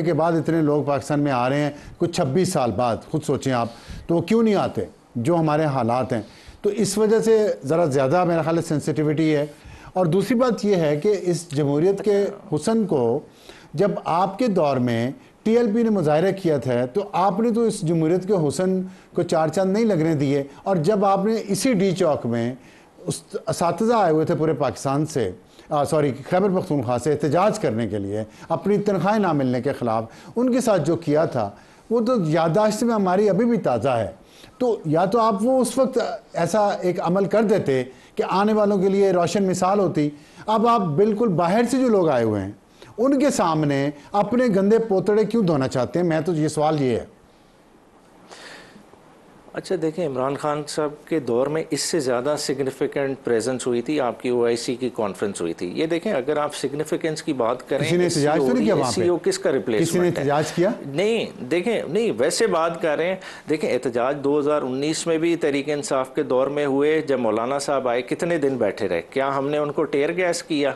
के बाद इतने लोग पाकिस्तान में आ रहे हैं कुछ छब्बीस साल बाद खुद सोचें आप तो क्यों नहीं आते जो हमारे हालात हैं तो इस वजह से ज़रा ज़्यादा मेरा ख्याल सेंसिटिविटी है और दूसरी बात यह है कि इस जमहूरीत के हुसन को जब आपके दौर में पी ने मुजाहरा किया था तो आपने तो इस जमहूरीत के हुसन को चार चांद नहीं लगने दिए और जब आपने इसी डी चौक में उस आए हुए थे पूरे पाकिस्तान से सॉरी खैबर पख्तूनख्वा से एहतजाज करने के लिए अपनी तनख्वाहें ना मिलने के ख़िलाफ़ उनके साथ जो किया था वो तो यादाश्त में हमारी अभी भी ताज़ा है तो या तो आप वो उस वक्त ऐसा एक अमल कर देते कि आने वालों के लिए रोशन मिसाल होती अब आप बिल्कुल बाहर से जो लोग आए हुए हैं उनके सामने अपने गंदे पोतड़े क्यों धोना चाहते हैं मैं तो ये सवाल ये है अच्छा देखें इमरान खान साहब के दौर में इससे ज़्यादा सिग्निफिकेंट प्रेजेंस हुई थी आपकी ओ की कॉन्फ्रेंस हुई थी ये देखें अगर आप सिग्निफिकेंस की बात करें किसी ने तो नहीं e किया वहाँ पे e किसका रिप्लेसमेंट किसी ने किया नहीं देखें नहीं वैसे बात करें देखें एहतजाज 2019 में भी तहरीक इंसाफ के दौर में हुए जब मौलाना साहब आए कितने दिन बैठे रहे क्या हमने उनको टेयर गैस किया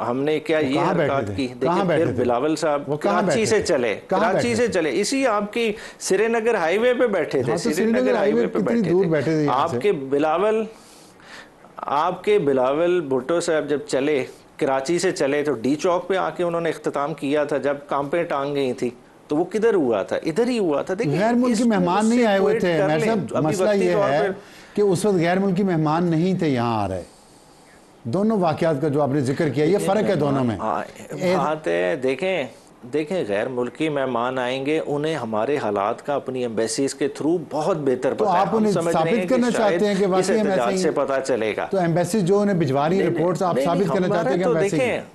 हमने क्या ये हरकत की देखिए फिर बिलावल साहब कराची से चले कराची से चले इसी आपकी श्रीनगर हाईवे पे बैठे थे श्रीनगर हाँ, तो हाईवे पे बैठे दूर बैठे थे आपके बिलावल आपके बिलावल भुट्टो साहब जब चले कराची से चले तो डी चौक पे आके उन्होंने अख्ताम किया था जब कांपे टांग गई थी तो वो किधर हुआ था इधर ही हुआ था देखिए गैर मुल्की मेहमान नहीं आए हुए थे मसला ये है कि उस वक्त गैर मुल्की मेहमान नहीं थे यहाँ आ रहे दोनों वाक़ात का जो आपने जिक्र किया ये फ़र्क है दोनों में आते देखें देखें गैर मुल्की मेहमान आएंगे उन्हें हमारे हालात का अपनी एम्बेसीज के थ्रू बहुत बेहतर तो आप उन्हें साबित करना चाहते हैं कि से पता चलेगा तो एम्बेसी जो उन्हें भिजवा रही रिपोर्ट्स आप साबित करना चाहते हैं कि तो देखें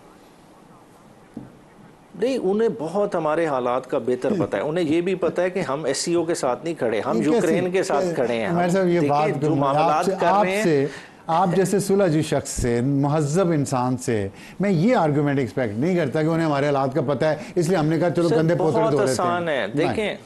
नहीं उन्हें बहुत हमारे हालात का बेहतर पता है उन्हें ये भी पता है कि हम एस e के साथ नहीं खड़े हम यूक्रेन के साथ खड़े हैं ये बात कर रहे हैं आप जैसे सुलझ शख्स से महजब इंसान से मैं ये आर्गूमेंट एक्सपेक्ट नहीं करता कि उन्हें हमारे हालात का पता है इसलिए हमने कहा चलो गंदे पोतड़े धो लेते हैं देखें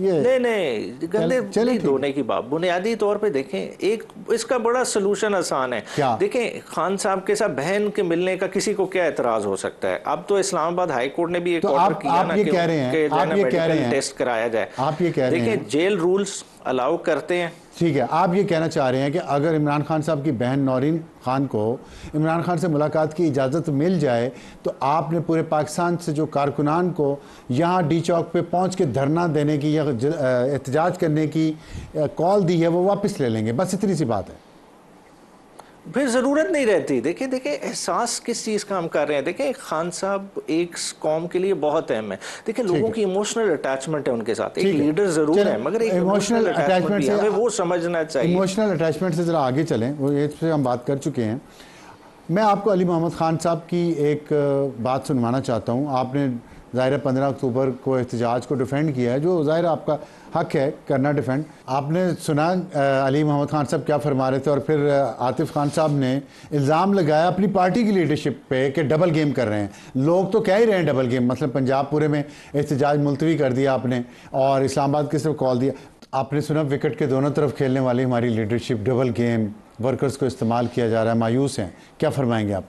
ये नहीं नहीं गंदे चले धोने की बात बुनियादी तौर पे देखें एक इसका बड़ा सलूशन आसान है देखें खान साहब के साथ बहन के मिलने का किसी को क्या एतराज हो सकता है अब तो इस्लामाबाद हाई कोर्ट ने भी एक ऑर्डर तो किया ना कि टेस्ट कराया जाए आप ये कह रहे हैं देखें जेल रूल्स अलाउ करते हैं ठीक है आप ये कहना चाह रहे हैं कि अगर इमरान खान साहब की बहन नौरीन खान को इमरान खान से मुलाकात की इजाज़त मिल जाए तो आपने पूरे पाकिस्तान से जो कारकुनान को यहाँ डी चौक पे पहुँच के धरना देने की या एहतजाज करने की कॉल दी है वो वापस ले लेंगे बस इतनी सी बात है फिर ज़रूरत नहीं रहती देखिए देखिए एहसास किस चीज़ का हम कर रहे हैं देखिए खान साहब एक कॉम के लिए बहुत अहम है देखिए लोगों की इमोशनल अटैचमेंट है उनके साथ एक लीडर ज़रूर है मगर एक इमोशनल अटैचमेंट हमें वो समझना चाहिए इमोशनल अटैचमेंट से ज़रा आगे चलें वो ये से हम बात कर चुके हैं मैं आपको अली मोहम्मद ख़ान साहब की एक बात सुनवाना चाहता हूँ आपने ज़ाहिर है पंद्रह अक्टूबर को एहतजाज को डिफेंड किया है जो ज़ाहिर आपका हक है करना डिफेंड आपने सुना अली मोहम्मद खान साहब क्या फरमा रहे थे और फिर आतिफ खान साहब ने इल्ज़ाम लगाया अपनी पार्टी की लीडरशिप पे कि डबल गेम कर रहे हैं लोग तो कह ही रहे हैं डबल गेम मतलब पंजाब पूरे में एहतजाज मुलतवी कर दिया आपने और इस्लामाबाद की सिर्फ कॉल दिया आपने सुना विकेट के दोनों तरफ खेलने वाली हमारी लीडरशिप डबल गेम वर्कर्स को इस्तेमाल किया जा रहा है मायूस हैं क्या फरमाएंगे आप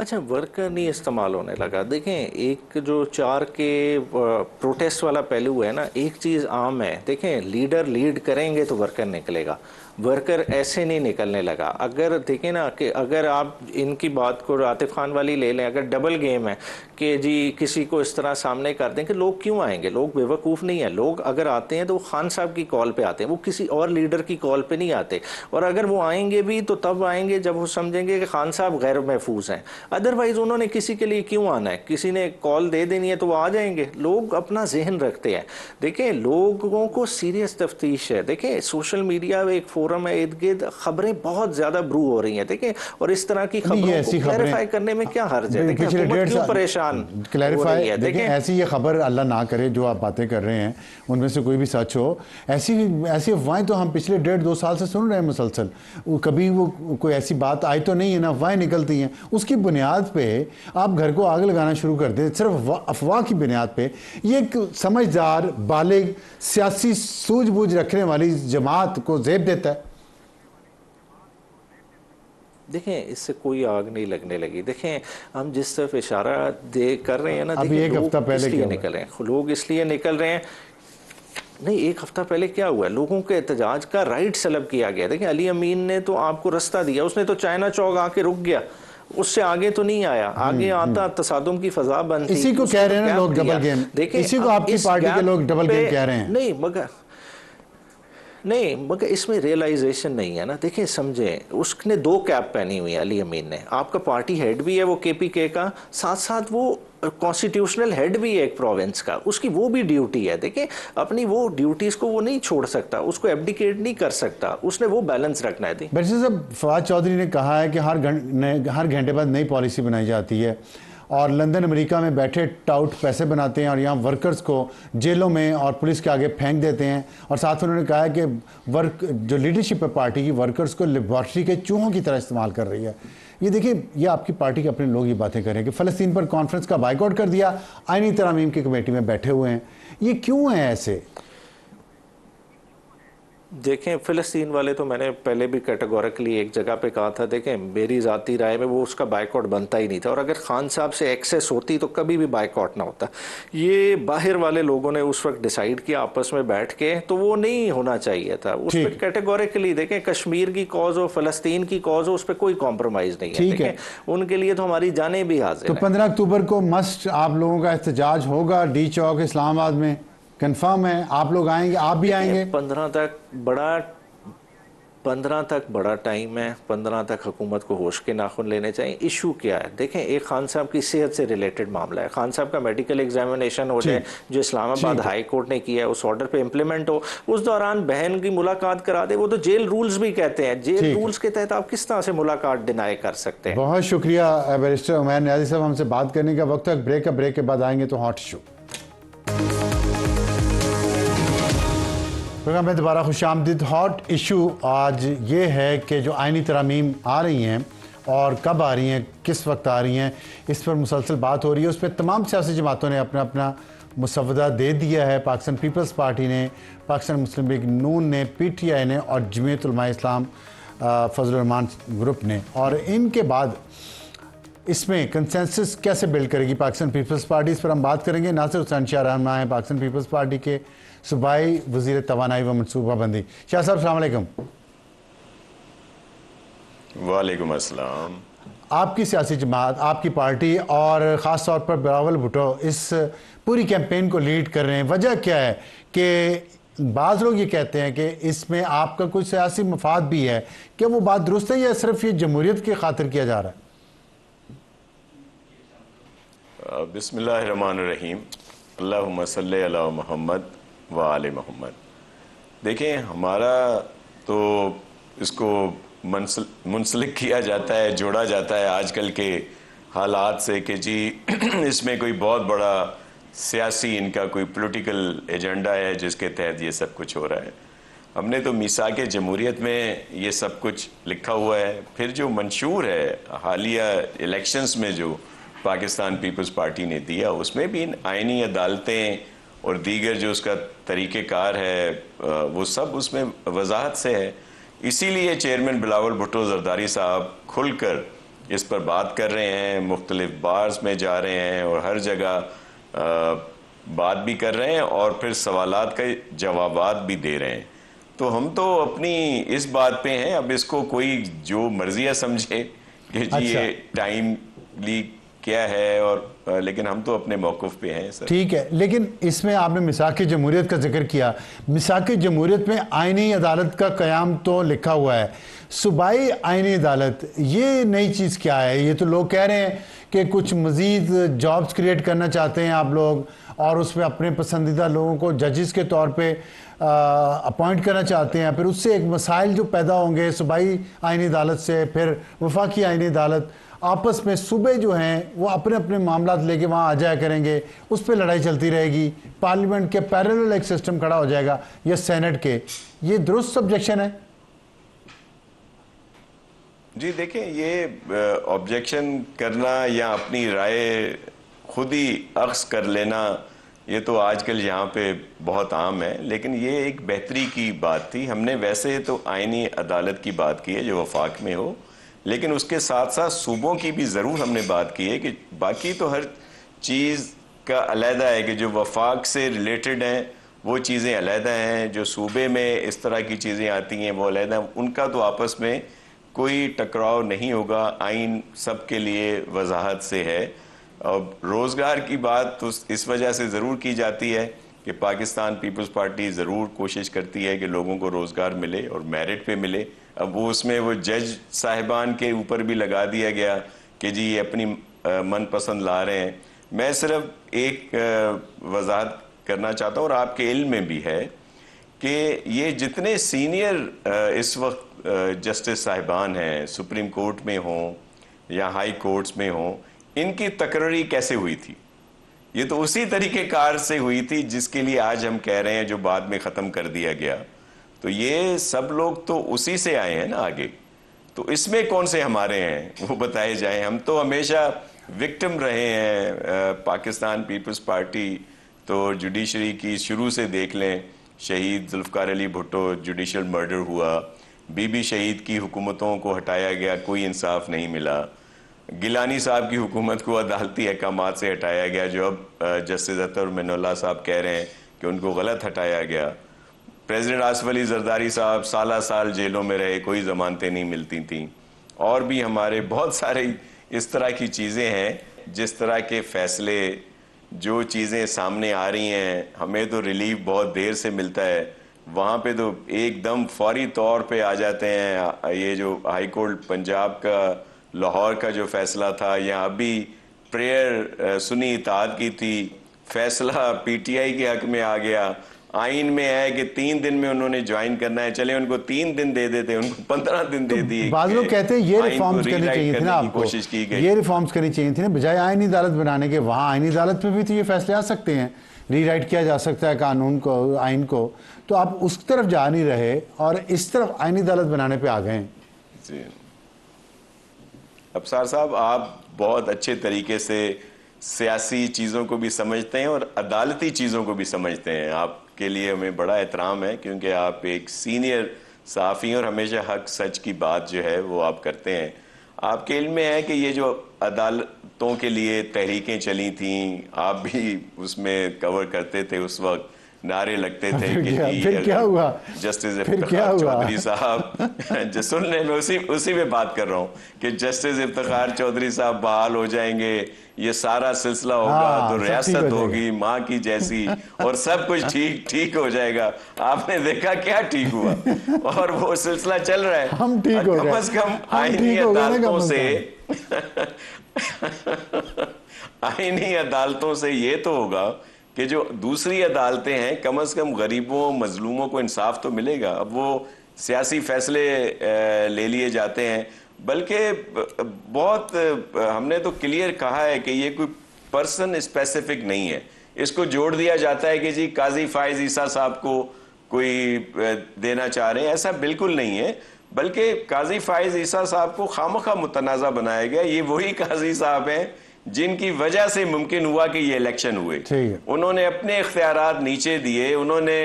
अच्छा वर्कर नहीं इस्तेमाल होने लगा देखें एक जो चार के प्रोटेस्ट वाला पहलू है ना एक चीज़ आम है देखें लीडर लीड करेंगे तो वर्कर निकलेगा वर्कर ऐसे नहीं निकलने लगा अगर देखें ना कि अगर आप इनकी बात को आतिफ खान वाली ले लें अगर डबल गेम है कि जी किसी को इस तरह सामने कर दें कि लोग क्यों आएंगे लोग बेवकूफ़ नहीं है लोग अगर आते हैं तो वो खान साहब की कॉल पे आते हैं वो किसी और लीडर की कॉल पे नहीं आते और अगर वो आएंगे भी तो तब आएंगे जब वो समझेंगे कि खान साहब गैर महफूज हैं अदरवाइज़ उन्होंने किसी के लिए क्यों आना है किसी ने कॉल दे देनी है तो वो आ जाएंगे लोग अपना जहन रखते हैं देखें लोगों को सीरियस तफ्तीश है देखें सोशल मीडिया एक फोर मुहर्रम है इर्द गिर्द खबरें बहुत ज्यादा ब्रू हो रही हैं ठीक है और इस तरह की क्लैरिफाई करने में क्या हर्ज है हाँ, पिछले डेढ़ साल परेशान क्लैरिफाई देखें ऐसी ये खबर अल्लाह ना करे जो आप बातें कर रहे हैं उनमें से कोई भी सच हो ऐसी ऐसी अफवाहें तो हम पिछले डेढ़ दो साल से सुन रहे हैं मुसलसल कभी वो कोई ऐसी बात आई तो नहीं है ना अफवाहें निकलती हैं उसकी बुनियाद पर आप घर को आग लगाना शुरू कर दें सिर्फ अफवाह की बुनियाद पर ये एक समझदार बालिग सियासी सूझबूझ रखने वाली जमात को जेब देता है देखें इससे कोई आग नहीं लगने लगी देखें हम जिस तरफ इशारा दे कर रहे हैं ना अभी एक हफ्ता पहले इसलिए निकल रहे हैं लोग इसलिए निकल रहे हैं नहीं एक हफ्ता पहले क्या हुआ लोगों के एहतजाज का राइट सलब किया गया देखें अली अमीन ने तो आपको रास्ता दिया उसने तो चाइना चौक आके रुक गया उससे आगे तो नहीं आया हम्म, आगे हम्म। आता तसादम की फजा बनती इसी को कह रहे हैं लोग डबल गेम देखिए इसी को आपकी पार्टी के लोग डबल गेम कह रहे हैं नहीं मगर नहीं मगर इसमें रियलाइजेशन नहीं है ना देखिए समझें उसने दो कैप पहनी हुई है अली अमीन ने आपका पार्टी हेड भी है वो के पी के का साथ साथ वो कॉन्स्टिट्यूशनल हेड भी है एक प्रोविंस का उसकी वो भी ड्यूटी है देखिए अपनी वो ड्यूटीज़ को वो नहीं छोड़ सकता उसको एबडिकेट नहीं कर सकता उसने वो बैलेंस रखना है फवाद चौधरी ने कहा है कि हर घंटे हर घंटे बाद नई पॉलिसी बनाई जाती है और लंदन अमेरिका में बैठे टाउट पैसे बनाते हैं और यहाँ वर्कर्स को जेलों में और पुलिस के आगे फेंक देते हैं और साथ में उन्होंने कहा है कि वर्क जो लीडरशिप है पार्टी की वर्कर्स को लेबॉर्ट्री के चूहों की तरह इस्तेमाल कर रही है ये देखिए ये आपकी पार्टी के अपने लोग ये बातें करें कि फ़लस्तीन पर कॉन्फ्रेंस का बाइकआउट कर दिया आइनी तरामीम की कमेटी में बैठे हुए हैं ये क्यों है ऐसे देखें फ़िलिस्तीन वाले तो मैंने पहले भी कैटेगोरिकली एक जगह पे कहा था देखें मेरी ज़ाती राय में वो उसका बाइकआउट बनता ही नहीं था और अगर खान साहब से एक्सेस होती तो कभी भी बाइकआउट ना होता ये बाहर वाले लोगों ने उस वक्त डिसाइड किया आपस में बैठ के तो वो नहीं होना चाहिए था उस पर कैटेगोरिकली देखें कश्मीर की कॉज हो फलस्तीन की कॉज हो उस पर कोई कॉम्प्रोमाइज़ नहीं है है उनके लिए तो हमारी जाने भी हाजिर तो पंद्रह अक्टूबर को मस्ट आप लोगों का एहतजाज होगा डी चौक इस्लामाबाद में कंफर्म है आप लोग आएंगे आप भी आएंगे पंद्रह तक बड़ा पंद्रह तक बड़ा टाइम है पंद्रह तक हुकूमत को होश के नाखून लेने चाहिए इशू क्या है देखें एक खान साहब की सेहत से रिलेटेड मामला है खान साहब का मेडिकल एग्जामिनेशन हो जाए जो इस्लामाबाद हाई कोर्ट ने किया है उस ऑर्डर पे इम्प्लीमेंट हो उस दौरान बहन की मुलाकात करा दे वो तो जेल रूल्स भी कहते हैं जेल रूल्स के तहत आप किस तरह से मुलाकात डिनाई कर सकते हैं बहुत शुक्रिया बैरिस्टर हुमैन न्याजी साहब हमसे बात करने का वक्त ब्रेक ब्रेक के बाद आएंगे तो हॉट शो प्रोग्राम में दोबारा खुश आमदीद हॉट इशू आज ये है कि जो आइनी तरामीम आ रही हैं और कब आ रही हैं किस वक्त आ रही हैं इस पर मुसलसल बात हो रही है उस पर तमाम सियासी जमातों ने अपना अपना मुसवदा दे दिया है पाकिस्तान पीपल्स पार्टी ने पाकिस्तान मुस्लिम लीग नून ने पी टी आई ने और जमीतलमा इस्लाम फजलरहमान ग्रुप ने और इनके बाद इसमें कंसेंसस कैसे बिल्ड करेगी पाकिस्तान पीपल्स पार्टी इस पर हम बात करेंगे नासिर हुसैन शाह रहनमा हैं पाकिस्तान पीपल्स पार्टी के सूबाई वजीर तोानाई व मनसूबाबंदी शाह साहब सलामकुम वालेकुम आपकी सियासी जमात आपकी पार्टी और ख़ास तौर पर बिलावल भुटो इस पूरी कैंपेन को लीड कर रहे हैं वजह क्या है कि बाज़ लोग ये कहते हैं कि इसमें आपका कुछ सियासी मफाद भी है क्या वो बात दुरुस्त है या सिर्फ ये जमहूरीत की खातिर किया जा रहा है बसमीम महमद वाल मोहम्मद देखें हमारा तो इसको मुंसल, मुंसलिक किया जाता है जोड़ा जाता है आजकल के हालात से कि जी *clears throat* इसमें कोई बहुत बड़ा सियासी इनका कोई पॉलिटिकल एजेंडा है जिसके तहत ये सब कुछ हो रहा है हमने तो मिसा के जमहूरीत में ये सब कुछ लिखा हुआ है फिर जो मंशूर है हालिया इलेक्शंस में जो पाकिस्तान पीपल्स पार्टी ने दिया उसमें भी इन आइनी अदालतें और दीगर जो उसका तरीक़ेकार है वो सब उसमें वजाहत से है इसीलिए चेयरमैन बिलावल भुट्टो जरदारी साहब खुलकर इस पर बात कर रहे हैं मुख्तलिफ बार्स में जा रहे हैं और हर जगह बात भी कर रहे हैं और फिर सवाल के जवाब भी दे रहे हैं तो हम तो अपनी इस बात पे हैं अब इसको कोई जो मर्जिया समझे कि जी अच्छा। ये टाइमली क्या है और लेकिन हम तो अपने मौकफ पे हैं सर ठीक है लेकिन इसमें आपने मिसाक जमहूरियत का जिक्र किया मिसाक जमहूरियत में आइनी अदालत का क़्याम तो लिखा हुआ है सूबाई आइनी अदालत ये नई चीज़ क्या है ये तो लोग कह रहे हैं कि कुछ मज़ीद जॉब्स क्रिएट करना चाहते हैं आप लोग और उसमें अपने पसंदीदा लोगों को जजेस के तौर पर अपॉइंट करना चाहते हैं फिर उससे एक मसाइल जो पैदा होंगे सूबाई आइनी अदालत से फिर वफाकी आइनी अदालत आपस में सुबह जो हैं वो अपने अपने मामला लेके वहाँ आ जाया करेंगे उस पर लड़ाई चलती रहेगी पार्लियामेंट के पैरेलल एक सिस्टम खड़ा हो जाएगा या सेनेट के ये दुरुस्त ऑब्जेक्शन है जी देखें ये ऑब्जेक्शन करना या अपनी राय खुद ही अक्स कर लेना ये तो आजकल यहाँ पे बहुत आम है लेकिन ये एक बेहतरी की बात थी हमने वैसे तो आइनी अदालत की बात की है जो वफाक में हो लेकिन उसके साथ साथ सूबों की भी ज़रूर हमने बात की है कि बाकी तो हर चीज़ का अलहदा है कि जो वफाक से रिलेटेड हैं वो चीज़ें अलहदा हैं जो सूबे में इस तरह की चीज़ें आती हैं वो अलहदा उनका तो आपस में कोई टकराव नहीं होगा आइन सब के लिए वजाहत से है और रोज़गार की बात तो इस वजह से ज़रूर की जाती है कि पाकिस्तान पीपल्स पार्टी ज़रूर कोशिश करती है कि लोगों को रोज़गार मिले और मेरिट पे मिले अब वो उसमें वो जज साहिबान के ऊपर भी लगा दिया गया कि जी ये अपनी मनपसंद ला रहे हैं मैं सिर्फ एक वजाहत करना चाहता हूँ और आपके इल्म में भी है कि ये जितने सीनियर इस वक्त जस्टिस साहिबान हैं सुप्रीम कोर्ट में हों या हाई कोर्ट्स में हों इनकी तकररी कैसे हुई थी ये तो उसी तरीके कार से हुई थी जिसके लिए आज हम कह रहे हैं जो बाद में ख़त्म कर दिया गया तो ये सब लोग तो उसी से आए हैं ना आगे तो इसमें कौन से हमारे हैं वो बताए जाए हम तो हमेशा विक्टिम रहे हैं पाकिस्तान पीपल्स पार्टी तो जुडिशरी की शुरू से देख लें शहीद जुल्फ़ार अली भुट्टो जुडिशल मर्डर हुआ बीबी शहीद की हुकूमतों को हटाया गया कोई इंसाफ नहीं मिला गिलानी साहब की हुकूमत को अदालती अहकाम से हटाया गया जो अब जस्टिस अतर मिनोला साहब कह रहे हैं कि उनको गलत हटाया गया प्रेसिडेंट आसफ अली जरदारी साहब साल साल जेलों में रहे कोई जमानतें नहीं मिलती थी और भी हमारे बहुत सारे इस तरह की चीज़ें हैं जिस तरह के फैसले जो चीज़ें सामने आ रही हैं हमें तो रिलीफ बहुत देर से मिलता है वहाँ पे तो एकदम फौरी तौर पे आ जाते हैं ये जो हाई कोर्ट पंजाब का लाहौर का जो फैसला था या अभी प्रेयर सुनी इताद की थी फैसला पीटीआई के हक में आ गया आइन में है कि तीन दिन में उन्होंने ज्वाइन करना है चले उनको तीन दिन दे देते उनको पंद्रह दिन दे तो दिए बाद लोग कहते हैं ये रिफॉर्म्स करनी चाहिए थे ना आपको कोशिश की गई ये रिफॉर्म्स करनी चाहिए थी ना बजाय आइनी अदालत बनाने के वहाँ आइनी अदालत में भी तो ये फैसले आ सकते हैं रीराइट किया जा सकता है कानून को आइन को तो आप उस तरफ जा नहीं रहे और इस तरफ आइनी अदालत बनाने पर आ गए अफसार साहब आप बहुत अच्छे तरीके से सियासी चीज़ों को भी समझते हैं और अदालती चीज़ों को भी समझते हैं आप आपके लिए हमें बड़ा एहतराम है क्योंकि आप एक सीनियर साफ़ी और हमेशा हक सच की बात जो है वो आप करते हैं आपके इल्म में है कि ये जो अदालतों के लिए तहरीकें चली थीं आप भी उसमें कवर करते थे उस वक्त नारे लगते हाँ, थे कि फिर क्या हुआ जस्टिस इफ्तार चौधरी साहब *laughs* सुन ले मैं उसी उसी में बात कर रहा हूँ कि जस्टिस इफ्तार हाँ। चौधरी साहब बहाल हो जाएंगे ये सारा सिलसिला होगा हाँ, तो रियासत होगी माँ की जैसी और सब कुछ *laughs* ठीक ठीक हो जाएगा आपने देखा क्या ठीक हुआ *laughs* और वो सिलसिला चल रहा है हम ठीक हो कम अज कम आईनी अदालतों से आईनी अदालतों से ये तो होगा कि जो दूसरी अदालतें हैं कम अज़ कम गरीबों मजलूमों को इंसाफ तो मिलेगा अब वो सियासी फैसले ले लिए जाते हैं बल्कि बहुत हमने तो क्लियर कहा है कि ये कोई पर्सन स्पेसिफिक नहीं है इसको जोड़ दिया जाता है कि जी काजी फायज ईसा साहब को कोई देना चाह रहे हैं ऐसा बिल्कुल नहीं है बल्कि काजी फायज ईसा साहब को खामखा मुतनाज़ा बनाया गया ये वही काजी साहब हैं जिनकी वजह से मुमकिन हुआ कि ये इलेक्शन हुए उन्होंने अपने इख्तियार नीचे दिए उन्होंने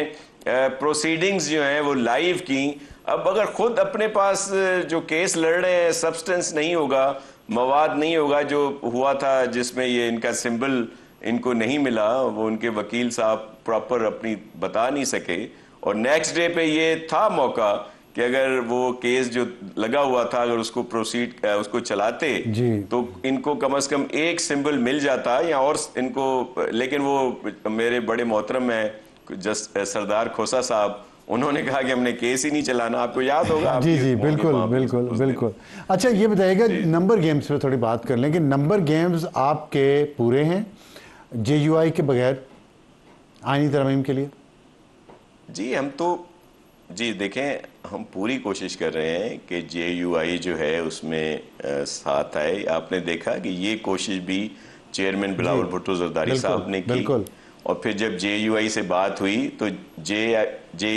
प्रोसीडिंग्स जो हैं वो लाइव की अब अगर खुद अपने पास जो केस लड़ रहे हैं सब्सटेंस नहीं होगा मवाद नहीं होगा जो हुआ था जिसमें ये इनका सिंबल इनको नहीं मिला वो उनके वकील साहब प्रॉपर अपनी बता नहीं सके और नेक्स्ट डे पे ये था मौका कि अगर वो केस जो लगा हुआ था अगर उसको प्रोसीड उसको चलाते तो इनको कम अज कम एक सिंबल मिल जाता या और इनको लेकिन वो मेरे बड़े मोहतरम हैं जस्ट सरदार खोसा साहब उन्होंने कहा कि हमने केस ही नहीं चलाना आपको याद होगा जी जी बिल्कुल बिल्कुल बिल्कुल अच्छा ये बताइएगा नंबर गेम्स पे थोड़ी बात कर लें कि नंबर गेम्स आपके पूरे हैं जे यू आई के बगैर आनी तरमीम के लिए जी हम तो जी देखें हम पूरी कोशिश कर रहे हैं कि जे जो है उसमें साथ आए आपने देखा कि ये कोशिश भी चेयरमैन बिलावल भुट्टो जरदारी साहब ने की और फिर जब जे से बात हुई तो जे जे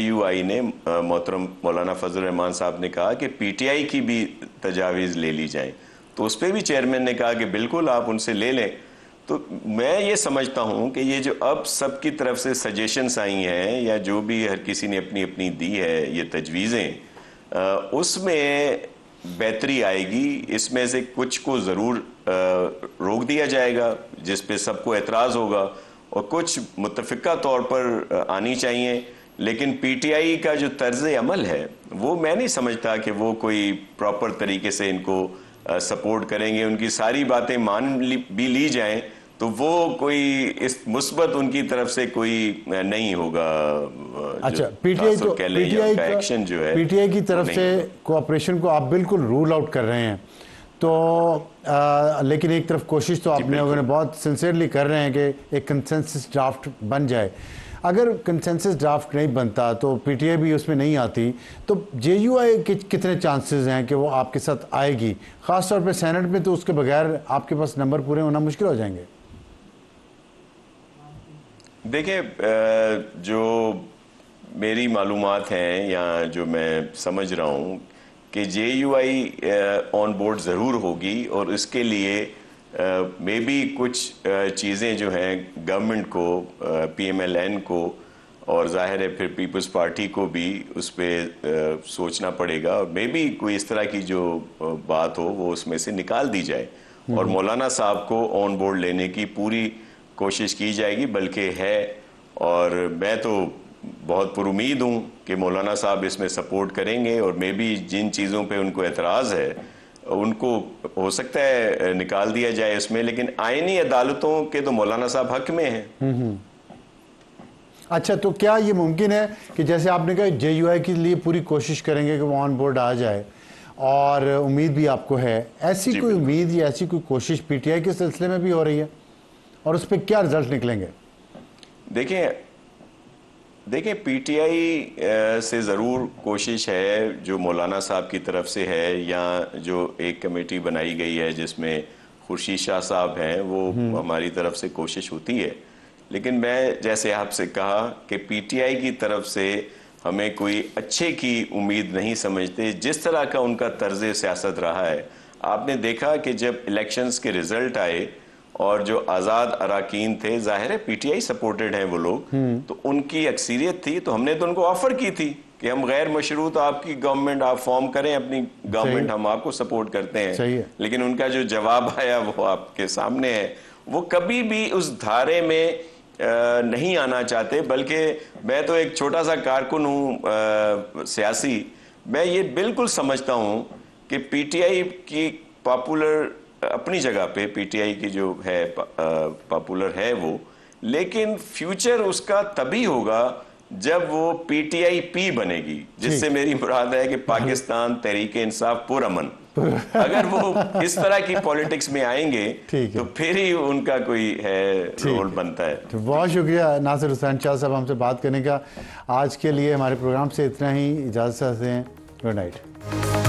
ने मोहतरम मौलाना फजल रहमान साहब ने कहा कि पीटीआई की भी तजावीज़ ले ली जाए तो उस पर भी चेयरमैन ने कहा कि बिल्कुल आप उनसे ले लें तो मैं ये समझता हूँ कि ये जो अब सबकी तरफ से सजेशंस आई हैं या जो भी हर किसी ने अपनी अपनी दी है ये तजवीज़ें उसमें बेहतरी आएगी इसमें से कुछ को ज़रूर रोक दिया जाएगा जिस पे सबको एतराज़ होगा और कुछ मुतफ़ा तौर पर आनी चाहिए लेकिन पीटीआई का जो तर्ज अमल है वो मैं नहीं समझता कि वो कोई प्रॉपर तरीके से इनको सपोर्ट करेंगे उनकी सारी बातें मान भी ली जाएं तो वो कोई इस मुस्बत उनकी तरफ से कोई नहीं होगा अच्छा पीटीआई तो पीटीआई का एक्शन जो है पीटीआई की तरफ से कोऑपरेशन को आप बिल्कुल रूल आउट कर रहे हैं तो आ, लेकिन एक तरफ कोशिश तो आपने लोगों ने बहुत सिंसियरली कर रहे हैं कि एक कंसेंसस ड्राफ्ट बन जाए अगर कंसेंसस ड्राफ्ट नहीं बनता तो पीटीआई भी उसमें नहीं आती तो जे यू आई के कितने चांसेस हैं कि वो आपके साथ आएगी ख़ासतौर पे सेनेट में तो उसके बगैर आपके पास नंबर पूरे होना मुश्किल हो जाएंगे देखिए जो मेरी मालूम हैं या जो मैं समझ रहा हूँ कि J U I on board ज़रूर होगी और इसके लिए मे बी कुछ चीज़ें जो हैं गवर्नमेंट को पी एम एल एन को और जाहिर है फिर पीपल्स पार्टी को भी उस पर सोचना पड़ेगा और मे बी कोई इस तरह की जो बात हो वो उसमें से निकाल दी जाए और हम्म। मौलाना साहब को ऑन बोर्ड लेने की पूरी कोशिश की जाएगी बल्कि है और मैं तो बहुत पुरुद हूँ कि मौलाना साहब इसमें सपोर्ट करेंगे और मे भी जिन चीज़ों पे उनको एतराज़ है उनको हो सकता है निकाल दिया जाए इसमें लेकिन आयनी अदालतों के तो मौलाना साहब हक में हैं हम्म, हम्म। अच्छा तो क्या ये मुमकिन है कि जैसे आपने कहा जे यू आई के लिए पूरी कोशिश करेंगे कि वो ऑन बोर्ड आ जाए और उम्मीद भी आपको है ऐसी कोई उम्मीद या ऐसी कोई कोशिश पी टी आई के सिलसिले में भी हो रही है और उस पर क्या रिजल्ट निकलेंगे देखिए देखिए पीटीआई से ज़रूर कोशिश है जो मौलाना साहब की तरफ से है या जो एक कमेटी बनाई गई है जिसमें खुर्शीद शाह साहब हैं वो हम्म। हमारी तरफ से कोशिश होती है लेकिन मैं जैसे आपसे कहा कि पीटीआई की तरफ से हमें कोई अच्छे की उम्मीद नहीं समझते जिस तरह का उनका तर्ज सियासत रहा है आपने देखा कि जब इलेक्शंस के रिजल्ट आए और जो आज़ाद अरकान थे ज़ाहिर है पीटीआई सपोर्टेड हैं वो लोग हम्म। तो उनकी अक्सरियत थी तो हमने तो उनको ऑफर की थी कि हम गैर मशरूत तो आपकी गवर्नमेंट आप फॉर्म करें अपनी गवर्नमेंट हम आपको सपोर्ट करते हैं है। लेकिन उनका जो जवाब आया वो आपके सामने है वो कभी भी उस धारे में नहीं आना चाहते बल्कि मैं तो एक छोटा सा कारकुन हूँ सियासी मैं ये बिल्कुल समझता हूँ कि पीटीआई की पॉपुलर अपनी जगह पे पीटीआई की जो है पॉपुलर है वो लेकिन फ्यूचर उसका तभी होगा जब वो पीटीआई पी बनेगी जिससे मेरी मुराद है कि पाकिस्तान तहरीक इंसाफ पुरमन *laughs* अगर वो इस तरह की पॉलिटिक्स में आएंगे तो फिर ही उनका कोई है रोल बनता है तो बहुत शुक्रिया नासिर हुसैन शाह साहब हमसे बात करने का आज के लिए हमारे प्रोग्राम से इतना ही इजाज़त हैं गुड नाइट